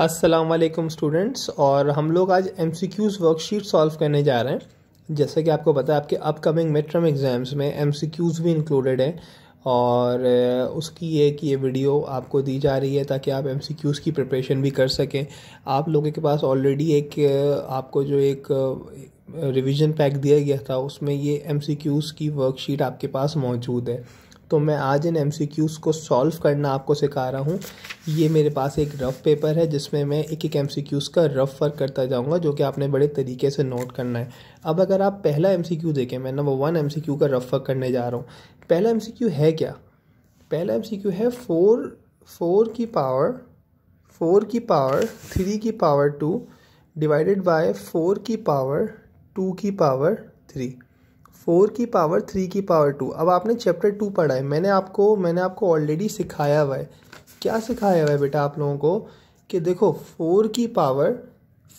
वालेकुम स्टूडेंट्स और हम लोग आज M C Qs worksheet solve करने जा रहे हैं जैसा कि आपको पता है आपके अपकमिंग मिड टर्म एग्ज़ाम्स में एम सी क्यूज़ भी इंक्लूडेड हैं और उसकी ये कि ये वीडियो आपको दी जा रही है ताकि आप एम सी क्यूज़ की प्रिपरेशन भी कर सकें आप लोगों के पास ऑलरेडी एक आपको जो एक रिविज़न पैक दिया गया था उसमें ये एम सी क्यूज़ की वर्कशीट आपके पास मौजूद है तो मैं आज इन एम को सॉल्व करना आपको सिखा रहा हूँ ये मेरे पास एक रफ़ पेपर है जिसमें मैं एक एक एम का रफ़ वर्क करता जाऊँगा जो कि आपने बड़े तरीके से नोट करना है अब अगर आप पहला एम देखें मैं नंबर वन एम का रफ़ वर्क करने जा रहा हूँ पहला एम है क्या पहला एम है फोर फोर की पावर फोर की पावर थ्री की power two divided by four की पावर टू की पावर थ्री फोर की पावर थ्री की पावर टू अब आपने चैप्टर टू पढ़ा है मैंने आपको मैंने आपको ऑलरेडी सिखाया हुआ है क्या सिखाया हुआ है बेटा आप लोगों को कि देखो फोर की पावर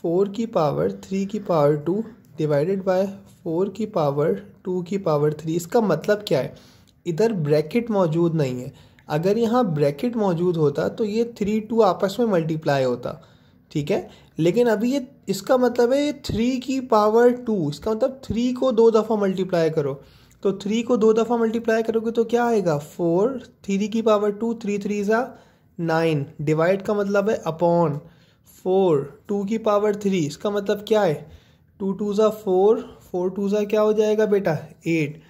फोर की पावर थ्री की power two divided by four की पावर टू की पावर थ्री इसका मतलब क्या है इधर ब्रैकेट मौजूद नहीं है अगर यहाँ ब्रैकेट मौजूद होता तो ये थ्री टू आपस में मल्टीप्लाई होता ठीक है लेकिन अभी ये इसका मतलब है थ्री की पावर टू इसका मतलब थ्री को दो दफ़ा मल्टीप्लाई करो तो थ्री को दो दफ़ा मल्टीप्लाई करोगे तो क्या आएगा फोर थ्री की पावर टू थ्री थ्री ज़ा नाइन डिवाइड का मतलब है अपॉन फोर टू की पावर थ्री इसका मतलब क्या है टू टू ज़ा फोर फोर टू ज़ा क्या हो जाएगा बेटा एट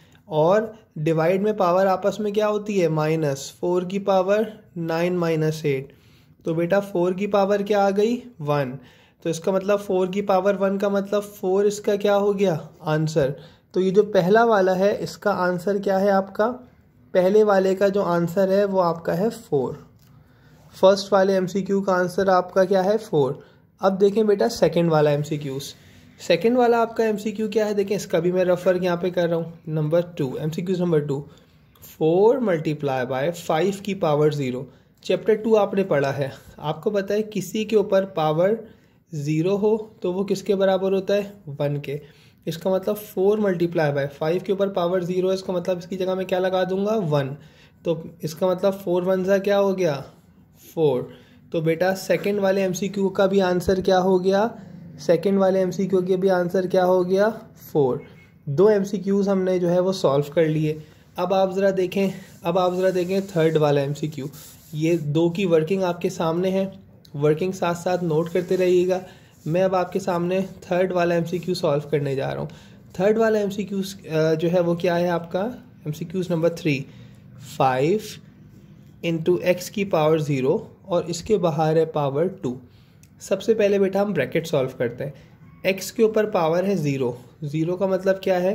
और डिवाइड में पावर आपस में क्या होती है माइनस फोर की पावर नाइन माइनस एट तो बेटा फोर की पावर क्या आ गई वन तो इसका मतलब फोर की पावर वन का मतलब फोर इसका क्या हो गया आंसर तो ये जो पहला वाला है इसका आंसर क्या है आपका पहले वाले का जो आंसर है वो आपका है फोर फर्स्ट वाले एम का आंसर आपका क्या है फोर अब देखें बेटा सेकेंड वाला एम सेकेंड वाला आपका एम क्या है देखें इसका भी मैं रेफर यहाँ पे कर रहा हूँ number two M number two four multiply by five की पावर ज़ीरो चैप्टर टू आपने पढ़ा है आपको पता है किसी के ऊपर पावर ज़ीरो हो तो वो किसके बराबर होता है वन के इसका मतलब फोर मल्टीप्लाई बाय फाइव के ऊपर पावर ज़ीरो है इसका मतलब इसकी जगह मैं क्या लगा दूंगा वन तो इसका मतलब फोर वन सा क्या हो गया फोर तो बेटा सेकेंड वाले एम का भी आंसर क्या हो गया सेकेंड वाले एम के भी आंसर क्या हो गया फोर दो एम हमने जो है वो सॉल्व कर लिए अब आप ज़रा देखें अब आप ज़रा देखें थर्ड वाला एम ये दो की वर्किंग आपके सामने है वर्किंग साथ साथ नोट करते रहिएगा मैं अब आपके सामने थर्ड वाला एम सी क्यू सॉल्व करने जा रहा हूँ थर्ड वाला एम सी जो है वो क्या है आपका M C Qs number three five into X की पावर ज़ीरो और इसके बाहर है पावर टू सबसे पहले बेटा हम ब्रैकेट सॉल्व करते हैं एक्स के ऊपर पावर है ज़ीरो ज़ीरो का मतलब क्या है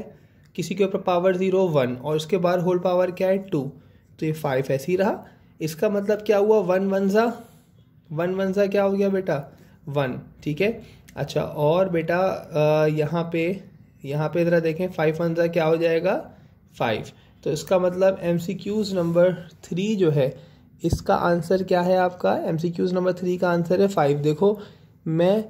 किसी के ऊपर पावर ज़ीरो वन और उसके बाहर होल पावर क्या है टू तो ये फाइव ऐसे ही रहा इसका मतलब क्या हुआ वन वनजा वन वनजा क्या हो गया बेटा वन ठीक है अच्छा और बेटा यहाँ पे यहाँ पे ज़रा देखें फाइव वनजा क्या हो जाएगा फाइव तो इसका मतलब M C Qs number three जो है इसका आंसर क्या है आपका M C Qs number three का आंसर है फाइव देखो मैं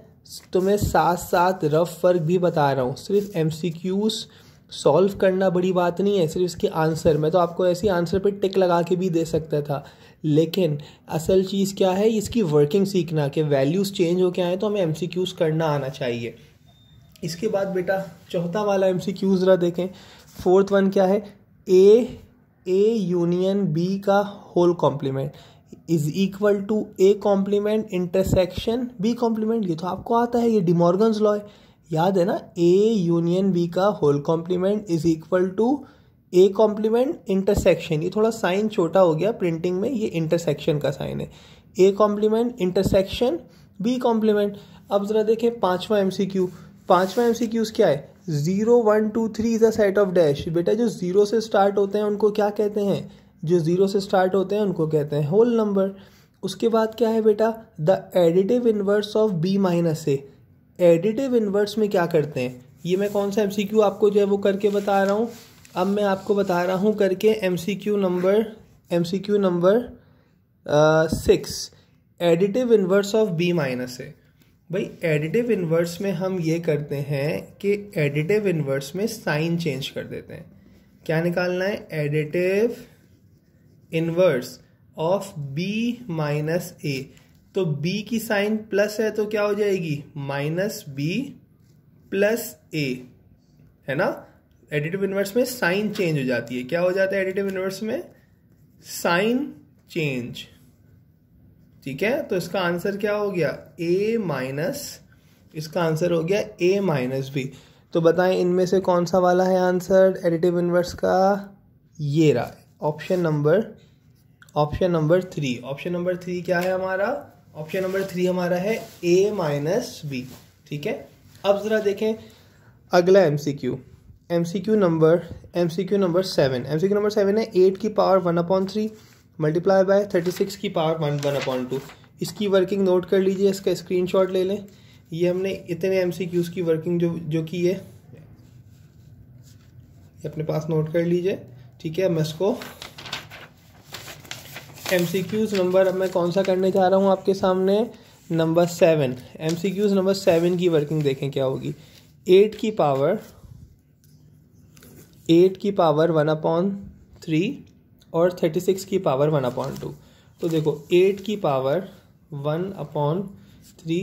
तुम्हें साथ साथ रफ वर्क भी बता रहा हूँ सिर्फ एम सी क्यूज़ सॉल्व करना बड़ी बात नहीं है सिर्फ इसके आंसर मैं तो आपको ऐसे आंसर पे टिक लगा के भी दे सकता था लेकिन असल चीज़ क्या है इसकी वर्किंग सीखना कि वैल्यूज़ चेंज के आए तो हमें एम करना आना चाहिए इसके बाद बेटा चौथा वाला एम सी क्यू ज़रा देखें फोर्थ वन क्या है ए ए यूनियन बी का whole complement is equal to A complement intersection B complement ये तो आपको आता है ये डिमॉर्गन लॉ है याद है ना ए यूनियन बी का whole complement is equal to A complement intersection ये थोड़ा साइन छोटा हो गया प्रिंटिंग में ये इंटरसेक्शन का साइन है A complement intersection B complement अब ज़रा देखें पाँचवा एम सी क्यू पाँचवा एम सी क्यूज़ क्या है zero one two three is a set of dash बेटा जो ज़ीरो से स्टार्ट होते हैं उनको क्या कहते हैं जो ज़ीरो से स्टार्ट होते हैं उनको कहते हैं होल नंबर उसके बाद क्या है बेटा the additive inverse of B minus A additive inverse में क्या करते हैं ये मैं कौन सा एम आपको जो है वो करके बता रहा हूँ अब मैं आपको बता रहा हूँ करके M number M number six additive inverse of B minus है भाई एडिटिव इन्वर्स में हम ये करते हैं कि एडिटिव इन्वर्स में साइन चेंज कर देते हैं क्या निकालना है additive inverse of B minus A तो b की साइन प्लस है तो क्या हो जाएगी माइनस बी प्लस ए है ना एडिटिव इन्वर्स में साइन चेंज हो जाती है क्या हो जाता है एडिटिव इन्वर्स में साइन चेंज ठीक है तो इसका आंसर क्या हो गया ए माइनस इसका आंसर हो गया ए माइनस बी तो बताएं इनमें से कौन सा वाला है आंसर एडिटिव इन्वर्स का ये रहा option number option number three option number three क्या है हमारा ऑप्शन नंबर थ्री हमारा है ए माइनस बी ठीक है अब ज़रा देखें अगला M C Q M C Q number M C Q number seven M C Q number seven है एट की power one upon three multiply by thirty six की power one one upon two इसकी working note कर लीजिए इसका screen shot ले लें ये हमने इतने एम सी क्यूज़ की वर्किंग जो जो की है अपने पास नोट कर लीजिए ठीक है मैं इसको एम सी क्यूज़ नंबर अब मैं कौन सा करने जा रहा हूँ आपके सामने number seven M C Qs number seven की वर्किंग देखें क्या होगी एट की पावर एट की पावर वन अपॉन थ्री और थर्टी सिक्स की पावर वन अपॉन टू तो देखो एट की power one upon three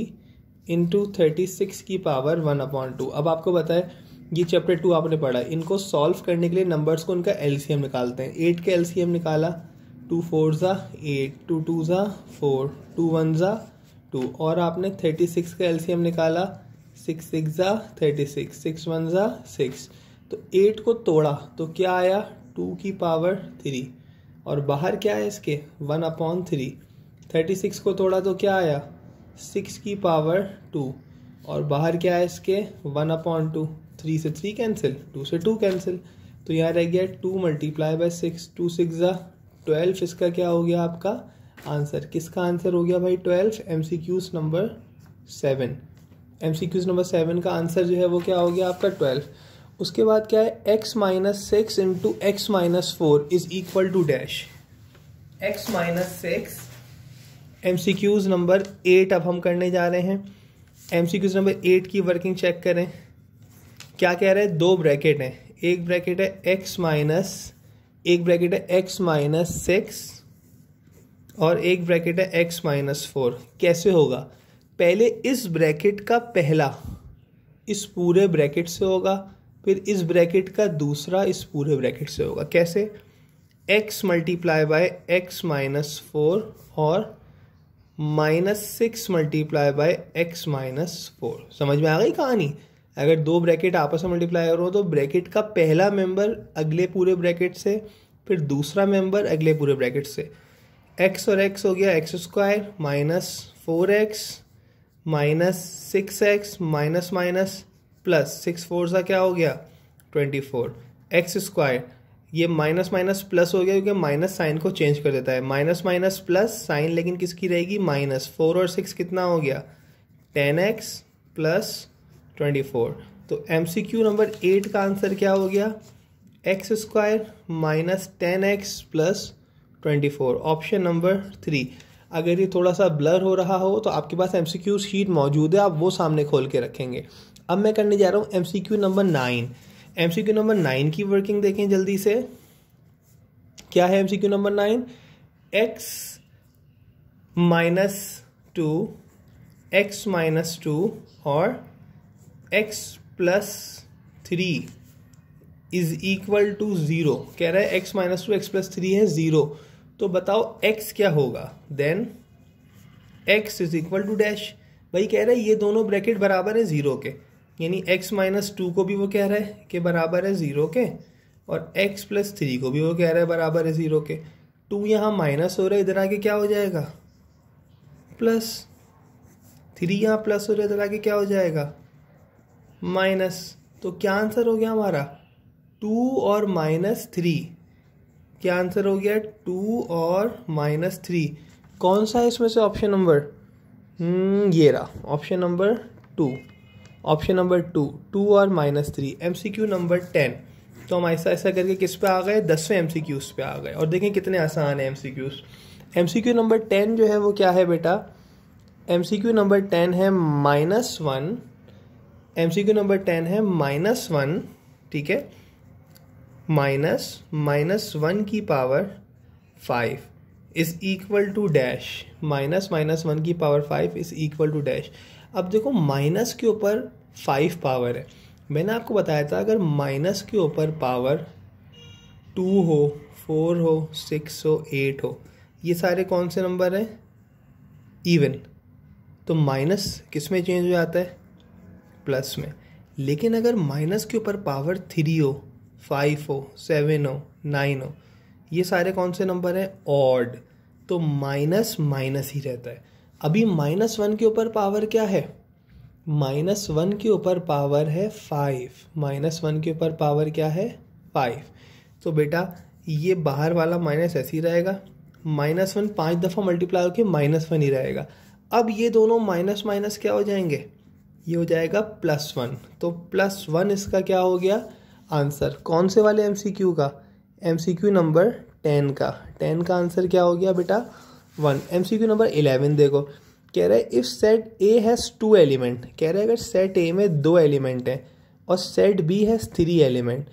into thirty six की पावर वन अपॉन टू अब आपको पता है ये चैप्टर टू आपने पढ़ा इनको सॉल्व करने के लिए नंबर्स को उनका एलसीएम निकालते हैं एट का एलसीएम निकाला टू फोर ज़ा एट टू टू ज़ा फोर टू वन ज़ा टू और आपने थर्टी सिक्स का एलसीएम निकाला सिक्स सिक्स ज़ा थर्टी सिक्स सिक्स वन ज़ा सिक्स तो एट को तोड़ा तो क्या आया टू की पावर थ्री और बाहर क्या है इसके one upon three thirty six को तोड़ा तो क्या आया सिक्स की पावर टू और बाहर क्या है इसके वन अपॉन टू थ्री से थ्री कैंसिल टू से टू कैंसिल तो यहाँ रह गया two multiply by six two six ज़ा ट्वेल्व इसका क्या हो गया आपका आंसर किसका आंसर हो गया भाई twelve M C Qs number seven M C Qs number seven का आंसर जो है वो क्या हो गया आपका ट्वेल्व उसके बाद क्या है x minus six into x minus four is equal to dash x minus six M C Qs number eight अब हम करने जा रहे हैं M C Qs number eight की वर्किंग चेक करें क्या कह रहे हैं दो ब्रैकेट हैं एक ब्रैकेट है एक्स माइनस एक ब्रैकेट है एक्स माइनस सिक्स और एक ब्रैकेट है एक्स माइनस फोर कैसे होगा पहले इस ब्रैकेट का पहला इस पूरे ब्रैकेट से होगा फिर इस ब्रैकेट का दूसरा इस पूरे ब्रैकेट से होगा कैसे x multiply by x minus four और minus six multiply by x minus four समझ में आ गई कहानी अगर दो ब्रैकेट आपस में मल्टीप्लाई करो तो ब्रैकेट का पहला मेंबर अगले पूरे ब्रैकेट से फिर दूसरा मेंबर अगले पूरे ब्रैकेट से एक्स और एक्स हो गया x square minus four x minus six x minus minus plus six four सा क्या हो गया ट्वेंटी फोर एक्स स्क्वायर ये माइनस माइनस प्लस हो गया क्योंकि माइनस साइन को चेंज कर देता है माइनस माइनस प्लस साइन लेकिन किसकी रहेगी माइनस फोर और सिक्स कितना हो गया ten x plus twenty four तो M C Q number eight का आंसर क्या हो गया x square minus ten x plus twenty four option number three अगर ये थोड़ा सा ब्लर हो रहा हो तो आपके पास एम सी क्यू शीट मौजूद है आप वो सामने खोल के रखेंगे अब मैं करने जा रहा हूँ M C Q number nine M C Q number nine की वर्किंग देखें जल्दी से क्या है M C Q number nine x minus two x minus two और x plus three is equal to zero कह रहा है x minus two x plus three है ज़ीरो तो बताओ एक्स क्या होगा then x is equal to dash भाई कह रहा है ये दोनों ब्रैकेट बराबर है ज़ीरो के यानी x माइनस टू को भी वो कह रहा है कि बराबर है ज़ीरो के और x प्लस थ्री को भी वो कह रहा है बराबर है ज़ीरो के टू यहाँ माइनस हो रहा है इधर आके क्या हो जाएगा प्लस थ्री यहाँ प्लस हो रहा है इधर आके क्या हो जाएगा माइनस तो क्या आंसर हो गया हमारा टू और माइनस थ्री क्या आंसर हो गया टू और माइनस थ्री कौन सा है इसमें से ऑप्शन नंबर हम्म, ये रहा option number two option number two two और minus three M C Q number ten तो हम ऐसा ऐसा करके किस पे आ गए दसवें एम सी क्यूज़ पे आ गए और देखें कितने आसान है M C Qs M C Q number ten जो है वो क्या है बेटा M C Q number ten है minus one M C Q number ten है माइनस वन ठीक है माइनस माइनस वन की power five is equal to dash minus minus one की power five is equal to dash अब देखो minus के ऊपर फाइव पावर है मैंने आपको बताया था अगर माइनस के ऊपर पावर टू हो फोर हो सिक्स हो एट हो ये सारे कौन से नंबर हैं इवन तो माइनस किस में चेंज हो जाता है प्लस में लेकिन अगर माइनस के ऊपर पावर थ्री हो फाइव हो सेवन हो नाइन हो ये सारे कौन से नंबर हैं ऑड तो माइनस माइनस ही रहता है अभी माइनस वन के ऊपर पावर क्या है माइनस वन के ऊपर पावर है फाइव माइनस वन के ऊपर पावर क्या है फाइव तो बेटा ये बाहर वाला माइनस ऐसे ही रहेगा माइनस वन पाँच दफ़ा मल्टीप्लाई होकर माइनस वन ही रहेगा अब ये दोनों माइनस माइनस क्या हो जाएंगे ये हो जाएगा प्लस वन तो प्लस वन इसका क्या हो गया आंसर कौन से वाले एम सी क्यू का M C Q number ten का टेन का आंसर क्या हो गया बेटा one M C Q number eleven देखो कह रहा है if set A has two element कह रहा है अगर सेट ए में दो एलिमेंट हैं और set B has three element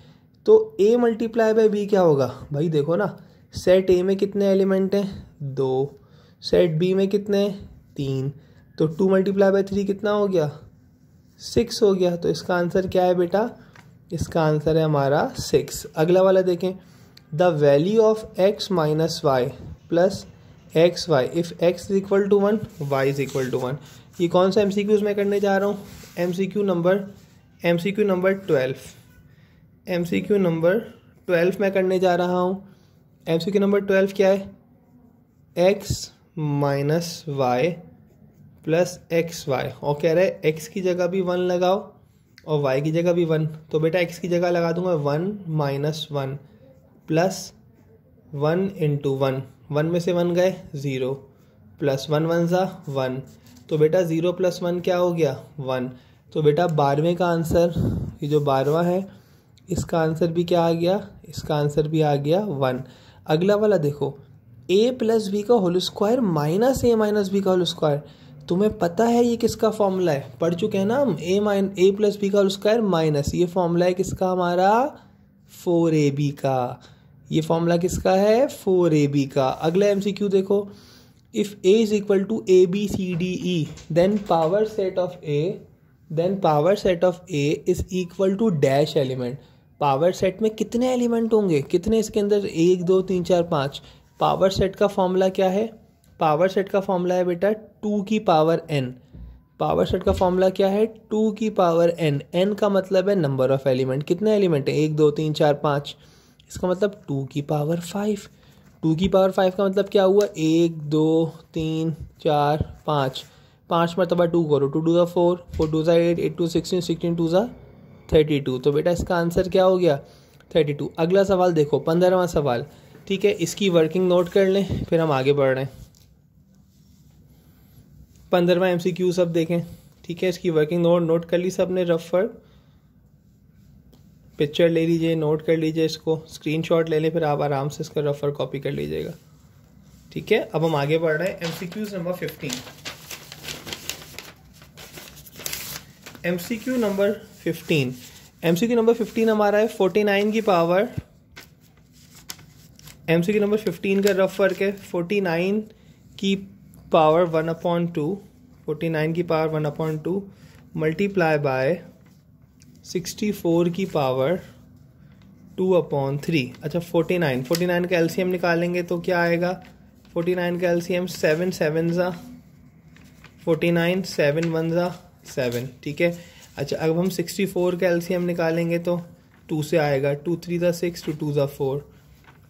तो ए मल्टीप्लाई बाई बी क्या होगा भाई देखो ना सेट ए में कितने एलिमेंट हैं दो सेट बी में कितने हैं तीन तो टू मल्टीप्लाई बाई थ्री कितना हो गया सिक्स हो गया तो इसका आंसर क्या है बेटा इसका आंसर है हमारा सिक्स अगला वाला देखें the value of x minus y plus x y if x is equal to one y is equal to one ये कौन सा एम सी क्यूज़ मैं करने जा रहा हूँ M C Q number M C Q number twelve M C Q number twelve मैं करने जा रहा हूँ M C Q number twelve क्या है x minus y plus x y और कह रहा है एक्स की जगह भी वन लगाओ और वाई की जगह भी वन तो बेटा एक्स की जगह लगा दूंगा one minus one plus one into one one में से वन गए ज़ीरो प्लस वन वन ज़ा वन तो बेटा ज़ीरो प्लस वन क्या हो गया वन तो बेटा बारहवें का आंसर ये जो बारहवा है इसका आंसर भी क्या आ गया इसका आंसर भी आ गया वन अगला वाला देखो ए प्लस बी का whole square minus A minus B का होल स्क्वायर तुम्हें पता है ये किसका फॉर्मूला है पढ़ चुके हैं ना हम A mine A plus B का स्क्वायर माइनस ये फॉर्मूला है किसका हमारा फोर ए बी का ये फॉर्मूला किसका है फोर ए बी का अगला एम सी क्यू देखो if A is equal to A B C D E then power set of A then power set of A is equal to dash element power set में कितने element होंगे कितने इसके अंदर एक दो तीन चार पाँच पावर सेट का फॉर्मूला क्या है पावर सेट का फॉर्मूला है बेटा टू की पावर एन पावर सेट का फॉर्मूला क्या है टू की पावर एन एन का मतलब है नंबर ऑफ एलिमेंट कितने एलिमेंट हैं एक दो तीन चार पाँच इसका मतलब टू की पावर फाइव टू की पावर फाइव का मतलब क्या हुआ एक दो तीन चार पाँच पाँच मरतबा टू करो टू टू ज़ा फोर फोर टू ज़ा eight eight two sixteen sixteen two ज़ा थर्टी टू तो बेटा इसका आंसर क्या हो गया थर्टी टू अगला सवाल देखो पंद्रहवा सवाल ठीक है इसकी वर्किंग नोट कर लें फिर हम आगे बढ़ रहे हैं पंद्रवा एम क्यू सब देखें ठीक है इसकी वर्किंग नोट नोट कर ली सब ने रफ पर पिक्चर ले लीजिए नोट कर लीजिए इसको स्क्रीनशॉट ले लें फिर आप आराम से इसका रफ पर कॉपी कर लीजिएगा ठीक है अब हम आगे बढ़ रहे हैं M C Qs number fifteen M C Q number fifteen M C Q number fifteen हमारा है फोर्टी नाइन की power M C Q number fifteen का रफ वर्क है फोर्टी नाइन की power one upon two forty nine की power one upon two multiply by sixty four की power two upon three अच्छा forty nine forty nine का LCM निकालेंगे तो क्या आएगा फोर्टी नाइन का एलसीएम सेवन सेवन ज़ा फोर्टी नाइन सेवन वन ज़ा सेवन ठीक है अच्छा अब हम सिक्सटी फोर का एलसीएम निकालेंगे तो टू से आएगा टू थ्री ज़ा सिक्स टू टू ज़ा फोर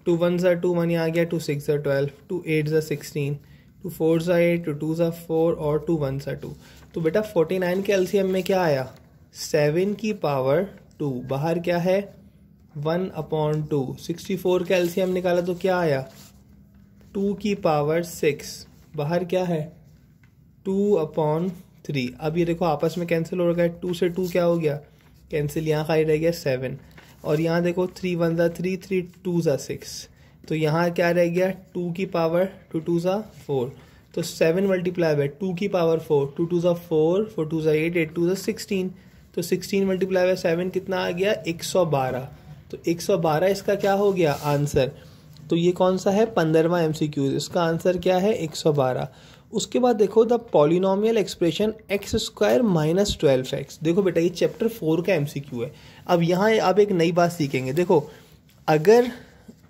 टू वन ज़ा टू वन आ गया टू सिक्स ज़ा ट्वेल्व टू एट ज़ा सिक्सटीन टू फोर सा एट टू टू सा फोर और टू वन सा टू तो बेटा फोर्टी नाइन के एलसीएम में क्या आया सेवन की पावर टू बाहर क्या है one upon two sixty four का एलसीएम निकाला तो क्या आया टू की पावर सिक्स बाहर क्या है टू अपॉन थ्री अब ये देखो आपस में कैंसिल हो रखा है टू से टू क्या हो गया कैंसिल यहाँ खाली रह गया सेवन और यहाँ देखो थ्री वन ज़ा थ्री थ्री टू ज़ा सिक्स तो यहाँ क्या रह गया टू की पावर टू टू ज़ा फोर तो सेवन मल्टीप्लाई बाय टू की पावर फोर टू टू ज़ा फोर फोर टू ज़ा एट एट टू ज़ा सिक्सटीन तो सिक्सटीन मल्टीप्लाई बाय सेवन कितना आ गया एक सौ बारह तो एक सौ बारह इसका क्या हो गया आंसर तो ये कौन सा है पंद्रवा एम सी क्यूज इसका आंसर क्या है एक सौ बारह उसके बाद देखो the polynomial expression x square minus twelve x देखो बेटा ये चैप्टर फोर का एम सी क्यू है अब यहाँ आप एक नई बात सीखेंगे देखो अगर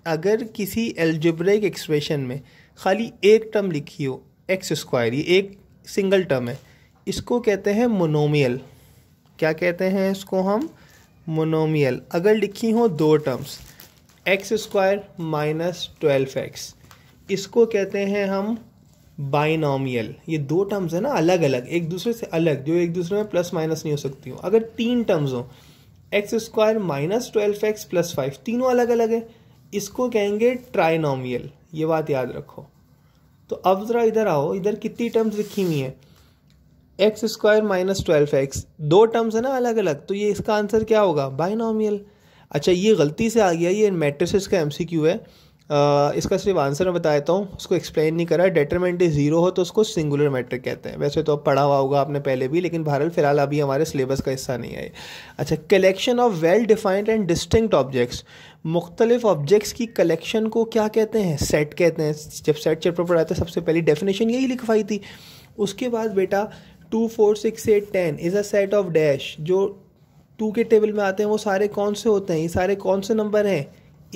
अगर किसी एल्जब्रिक एक्सप्रेशन में खाली एक टर्म लिखी हो एक्स स्क्वायर ये एक सिंगल टर्म है इसको कहते हैं मोनोमियल क्या कहते हैं इसको हम मोनोमियल अगर लिखी हो दो terms x square minus twelve x इसको कहते हैं हम बाइनोमियल ये दो टर्म्स है ना अलग अलग एक दूसरे से अलग जो एक दूसरे में प्लस माइनस नहीं हो सकती हो अगर तीन टर्म्स हो x square minus twelve x plus five तीनों अलग अलग है इसको कहेंगे ट्राइनोमियल ये बात याद रखो तो अब ज़रा इधर आओ इधर कितनी टर्म्स लिखी हुई हैं x square minus twelve x दो टर्म्स है ना अलग अलग तो ये इसका आंसर क्या होगा बाइनोमियल अच्छा ये गलती से आ गया ये मेट्रिसेस का क्यू है आ, इसका सिर्फ आंसर मैं बता देता हूँ उसको एक्सप्लेन नहीं करा डेटरमेंट ज़ीरो हो तो उसको सिंगुलर मैट्रिक कहते हैं वैसे तो अब पढ़ा हुआ होगा आपने पहले भी लेकिन बहरहाल फिलहाल अभी हमारे सिलेबस का हिस्सा नहीं है अच्छा collection of well defined and distinct objects मुख्तलिफ ऑब्जेक्ट्स की कलेक्शन को क्या कहते हैं सेट कहते हैं जब सेट चैप्टर पढ़ाया था सबसे पहली डेफिनेशन यही लिखवाई थी उसके बाद बेटा two four six eight ten is a set of dash जो टू के टेबल में आते हैं वो सारे कौन से होते हैं ये सारे कौन से नंबर हैं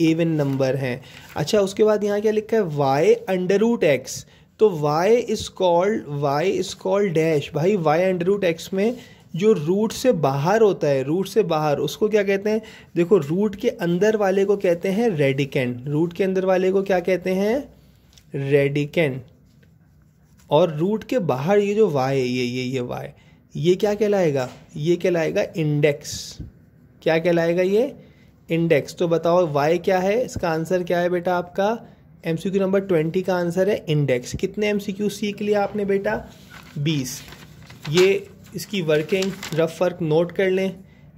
एवन नंबर हैं अच्छा उसके बाद यहाँ क्या लिखा है वाई अंडर रूट एक्स तो y is called y is called dash भाई वाई अंडर रूट एक्स में जो रूट से बाहर होता है रूट से बाहर उसको क्या कहते हैं देखो रूट के अंदर वाले को कहते हैं रेडिकेंट रूट के अंदर वाले को क्या कहते हैं रेडिकेंट और रूट के बाहर ये जो वाई है ये ये ये वाई ये क्या कहलाएगा ये कहलाएगा इंडेक्स क्या कहलाएगा ये इंडेक्स तो बताओ वाई क्या है इसका आंसर क्या है बेटा आपका M C Q number twenty का आंसर है इंडेक्स कितने एम सी क्यू सीख लिया आपने बेटा बीस ये इसकी वर्किंग रफ़ वर्क नोट कर लें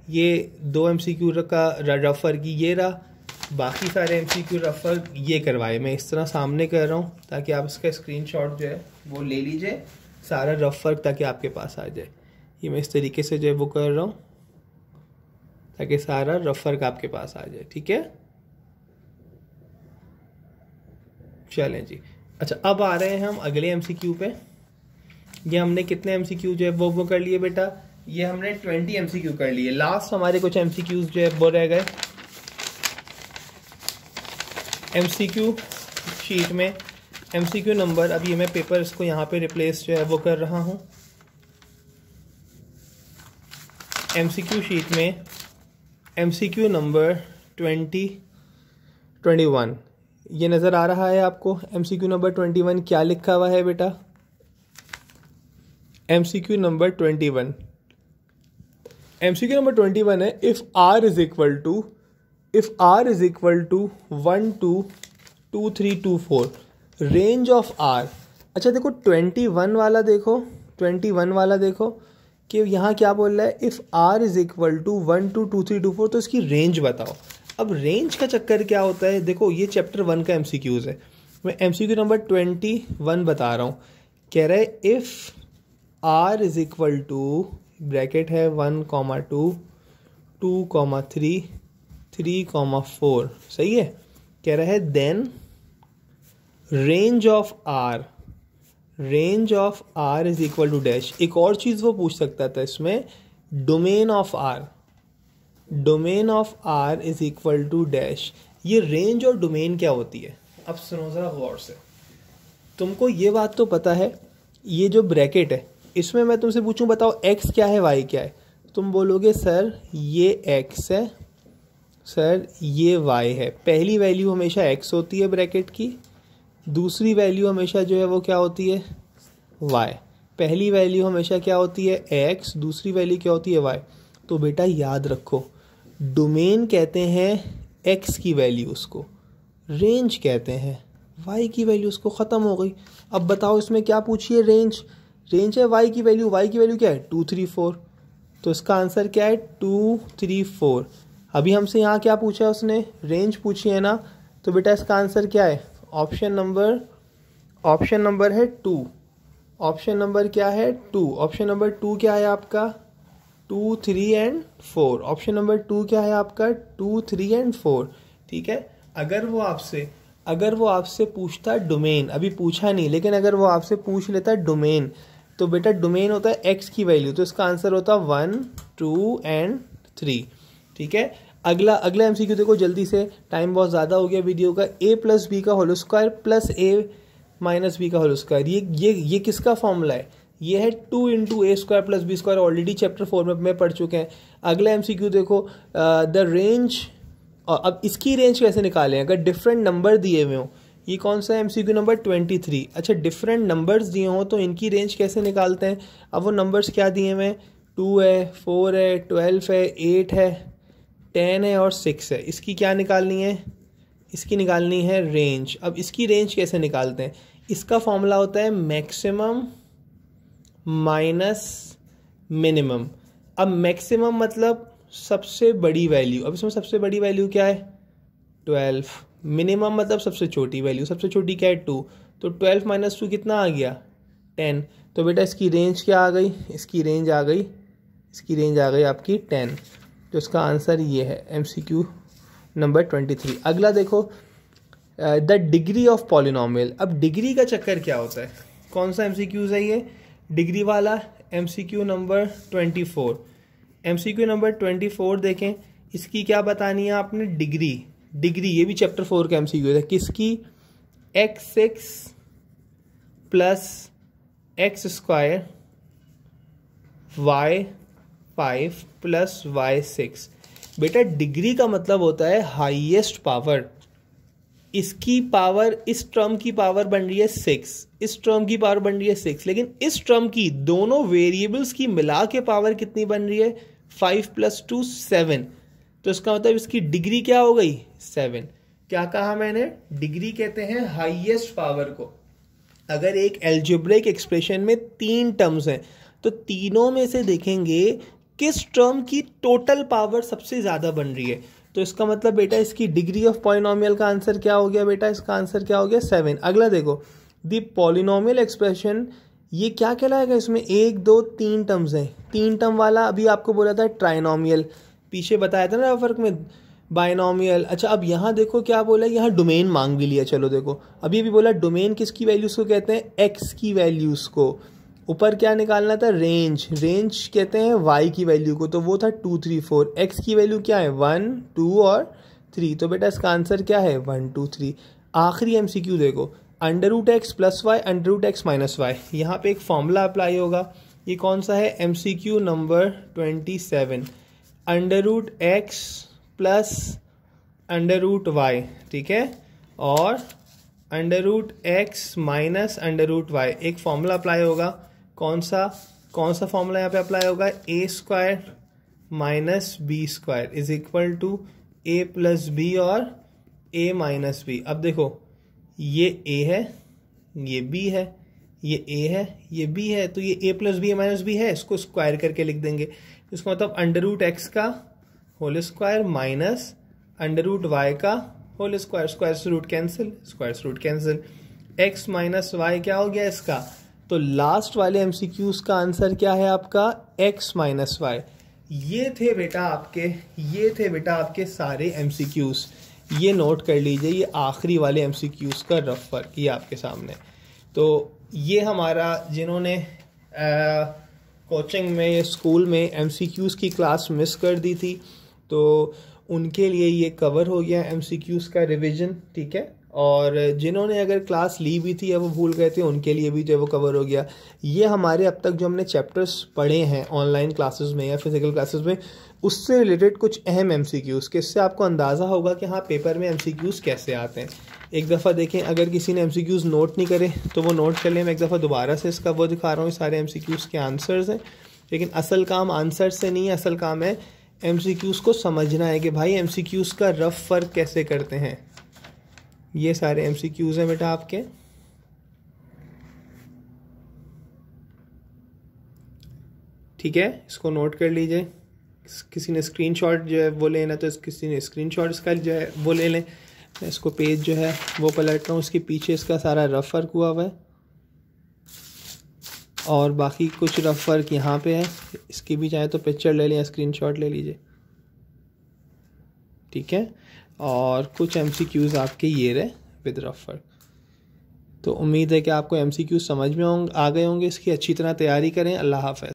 ये दो एम सी क्यू का रफ़ वर्क ये रहा बाकी सारे M C Q rough work ये करवाए मैं इस तरह सामने कर रहा हूँ ताकि आप इसका स्क्रीन शॉट जो है वो ले लीजिए सारा रफ़ वर्क ताकि आपके पास आ जाए ये मैं इस तरीके से जो है वो कर रहा हूँ ताकि सारा रफ़ वर्क आपके पास आ जाए ठीक है चलें जी अच्छा अब आ रहे हैं हम अगले एम सी क्यू पे ये हमने कितने एम जो है वो वो कर लिए बेटा ये हमने ट्वेंटी एम कर लिए लास्ट हमारे कुछ एम जो है वो रह गए एम शीट में एम नंबर अभी मैं पेपर इसको यहाँ पे रिप्लेस जो है वो कर रहा हूँ एम शीट में M number twenty twenty one ये नज़र आ रहा है आपको एम नंबर ट्वेंटी वन क्या लिखा हुआ है बेटा M C Q number twenty one M C Q number twenty one है if R is equal to if R is equal to one two two three two four range of R अच्छा देखो twenty one वाला देखो twenty one वाला देखो कि यहाँ क्या बोल रहा है if R is equal to one two two three two four तो इसकी रेंज बताओ अब रेंज का चक्कर क्या होता है देखो ये चैप्टर वन का एम सी क्यूज़ है मैं M C Q number twenty one बता रहा हूँ कह रहा है if R is equal to bracket है one comma two two comma three three comma four सही है कह रहा है then range of R range of R is equal to dash एक और चीज़ वो पूछ सकता था इसमें domain of R domain of R is equal to dash ये रेंज और डोमेन क्या होती है अब सुनो ज़रा गौर से तुमको ये बात तो पता है ये जो ब्रैकेट है इसमें मैं तुमसे पूछूं बताओ एक्स क्या है वाई क्या है तुम बोलोगे सर ये एक्स है सर ये वाई है पहली वैल्यू हमेशा एक्स होती है ब्रैकेट की दूसरी वैल्यू हमेशा जो है वो क्या होती है वाई पहली वैल्यू हमेशा क्या होती है एक्स दूसरी वैल्यू क्या होती है वाई तो बेटा याद रखो डोमेन कहते हैं एक्स की वैल्यू उसको रेंज कहते हैं वाई की वैल्यू उसको ख़त्म हो गई अब बताओ इसमें क्या पूछिए रेंज रेंज है वाई की वैल्यू वाई की वैल्यू क्या है टू थ्री फोर तो इसका आंसर क्या है टू थ्री फोर अभी हमसे यहाँ क्या पूछा है उसने रेंज पूछी है ना तो बेटा इसका आंसर क्या है ऑप्शन नंबर ऑप्शन नंबर है टू ऑप्शन नंबर क्या है टू ऑप्शन नंबर टू क्या है आपका two three and four option number two क्या है आपका टू थ्री एंड फोर ठीक है अगर वो आपसे अगर वो आपसे पूछता डोमेन अभी पूछा नहीं लेकिन अगर वो आपसे पूछ लेता डोमेन तो बेटा डोमेन होता है एक्स की वैल्यू तो इसका आंसर होता है वन टू एंड थ्री ठीक है अगला अगला एमसीक्यू देखो जल्दी से टाइम बहुत ज़्यादा हो गया वीडियो का ए प्लस बी का whole square plus A minus B का होल स्क्वायर ये ये ये किसका फॉर्मूला है ये है two into A square plus B square already chapter four में पढ़ चुके हैं अगला क्यू देखो द uh, रेंज अब इसकी रेंज कैसे निकालें अगर डिफरेंट नंबर दिए हुए हों ये कौन सा है क्यू नंबर ट्वेंटी थ्री अच्छा डिफरेंट नंबर्स दिए हों तो इनकी रेंज कैसे निकालते हैं अब वो नंबर्स क्या दिए हुए हैं टू है फोर है ट्वेल्व है एट है टेन है और सिक्स है इसकी क्या निकालनी है इसकी निकालनी है रेंज अब इसकी रेंज कैसे निकालते हैं इसका फॉर्मूला होता है मैक्सिमम माइनस मिनिमम अब मैक्सिमम मतलब सबसे बड़ी वैल्यू अब इसमें सबसे बड़ी वैल्यू क्या है ट्वेल्व मिनिमम मतलब सबसे छोटी वैल्यू सबसे छोटी क्या है टू तो ट्वेल्व माइनस टू कितना आ गया टेन तो बेटा इसकी रेंज क्या आ गई इसकी रेंज आ गई इसकी रेंज आ गई आपकी टेन तो इसका आंसर ये है M C Q number twenty three अगला देखो द डिग्री ऑफ पॉलिनॉमियल अब डिग्री का चक्कर क्या होता है कौन सा एम सी क्यूज़ है ये डिग्री वाला M C Q number twenty four M C Q number twenty four देखें इसकी क्या बतानी है आपने डिग्री डिग्री ये भी चैप्टर फोर का एमसीक्यू सी था किसकी x x plus x square y five plus y six बेटा डिग्री का मतलब होता है हाईएस्ट पावर इसकी पावर इस टर्म की पावर बन रही है सिक्स इस टर्म की पावर बन रही है सिक्स लेकिन इस टर्म की दोनों वेरिएबल्स की मिला के पावर कितनी बन रही है फाइव प्लस टू सेवन तो इसका मतलब इसकी डिग्री क्या हो गई सेवन क्या कहा मैंने डिग्री कहते हैं हाईएस्ट पावर को अगर एक एल्जिब्रिक एक्सप्रेशन में तीन टर्म्स हैं तो तीनों में से देखेंगे किस टर्म की टोटल पावर सबसे ज़्यादा बन रही है तो इसका मतलब बेटा इसकी डिग्री ऑफ पॉलिनोमियल का आंसर क्या हो गया बेटा इसका आंसर क्या हो गया सेवन अगला देखो दी पॉलिनोमियल एक्सप्रेशन ये क्या कहलाएगा इसमें एक दो तीन टर्म्स हैं तीन टर्म वाला अभी आपको बोला था ट्राइनोमियल पीछे बताया था ना फर्क में बायनॉमियल अच्छा अब यहाँ देखो क्या बोला यहाँ डोमेन मांग भी लिया चलो देखो अभी भी बोला डोमेन किसकी वैल्यूज़ को कहते हैं एक्स की वैल्यूज़ को ऊपर क्या निकालना था रेंज रेंज कहते हैं वाई की वैल्यू को तो वो था टू थ्री फोर एक्स की वैल्यू क्या है वन टू और थ्री तो बेटा इसका आंसर क्या है वन टू थ्री आखिरी एम सी क्यू देखो under root x plus y under root x minus y यहाँ पर एक फॉर्मूला अप्लाई होगा ये कौन सा है M C Q number twenty seven under root x plus under root y ठीक है और under root x minus under root y एक फॉर्मूला अप्लाई होगा कौन सा कौन सा फॉर्मूला यहाँ पे अप्लाई होगा A square minus B square is equal to A plus B और ए माइनस बी अब देखो ये ए है ये बी है ये ए है ये बी है तो ये A plus B minus B है इसको स्क्वायर करके लिख देंगे इसका मतलब अंडर रूट एक्स का whole square minus under root y का होल स्क्वायर स्क्वायर से रूट कैंसिल स्क्वायर से root cancel x minus y क्या हो गया इसका तो लास्ट वाले एम सी क्यूज का आंसर क्या है आपका एक्स माइनस वाई ये थे बेटा आपके ये थे बेटा आपके सारे एम सी क्यूज ये नोट कर लीजिए ये आखिरी वाले एम सी क्यूज का रफ वर्क ये आपके सामने तो ये हमारा जिन्होंने कोचिंग में स्कूल में एम सी क्यूज़ की क्लास मिस कर दी थी तो उनके लिए ये कवर हो गया एम का रिविज़न ठीक है और जिन्होंने अगर क्लास ली भी थी या वो भूल गए थे उनके लिए भी जो है वो कवर हो गया ये हमारे अब तक जो हमने चैप्टर्स पढ़े हैं ऑनलाइन क्लासेस में या फिजिकल क्लासेस में उससे रिलेटेड कुछ अहम एम सी क्यूज़ किससे आपको अंदाज़ा होगा कि हाँ पेपर में एम सी क्यूज़ कैसे आते हैं एक दफ़ा देखें अगर किसी ने एम सी क्यूज़ नोट नहीं करे तो वो नोट कर लें मैं एक दफ़ा दोबारा से इसका वो दिखा रहा हूँ सारे एम सी क्यूज़ के आंसर्स हैं लेकिन असल काम आंसर से नहीं है असल काम है एम को समझना है कि भाई एम का रफ फ़र्क कैसे करते हैं ये सारे एम सी हैं बेटा आपके ठीक है इसको नोट कर लीजिए किसी ने स्क्रीनशॉट जो है वो लेना तो किसी ने स्क्रीनशॉट इसका जो है वो ले लें मैं इसको पेज जो है वो पलट रहा हूँ उसके पीछे इसका सारा रफ फर्क हुआ हुआ है और बाकी कुछ रफ वर्क यहाँ पे है इसकी भी चाहे तो पिक्चर ले लें स्क्रीनशॉट ले लीजिए ठीक है और कुछ एम आपके ये रहे विद रफ वर्क तो उम्मीद है कि आपको एम समझ में होंगे आ गए होंगे इसकी अच्छी तरह तैयारी करें अल्लाह हाफ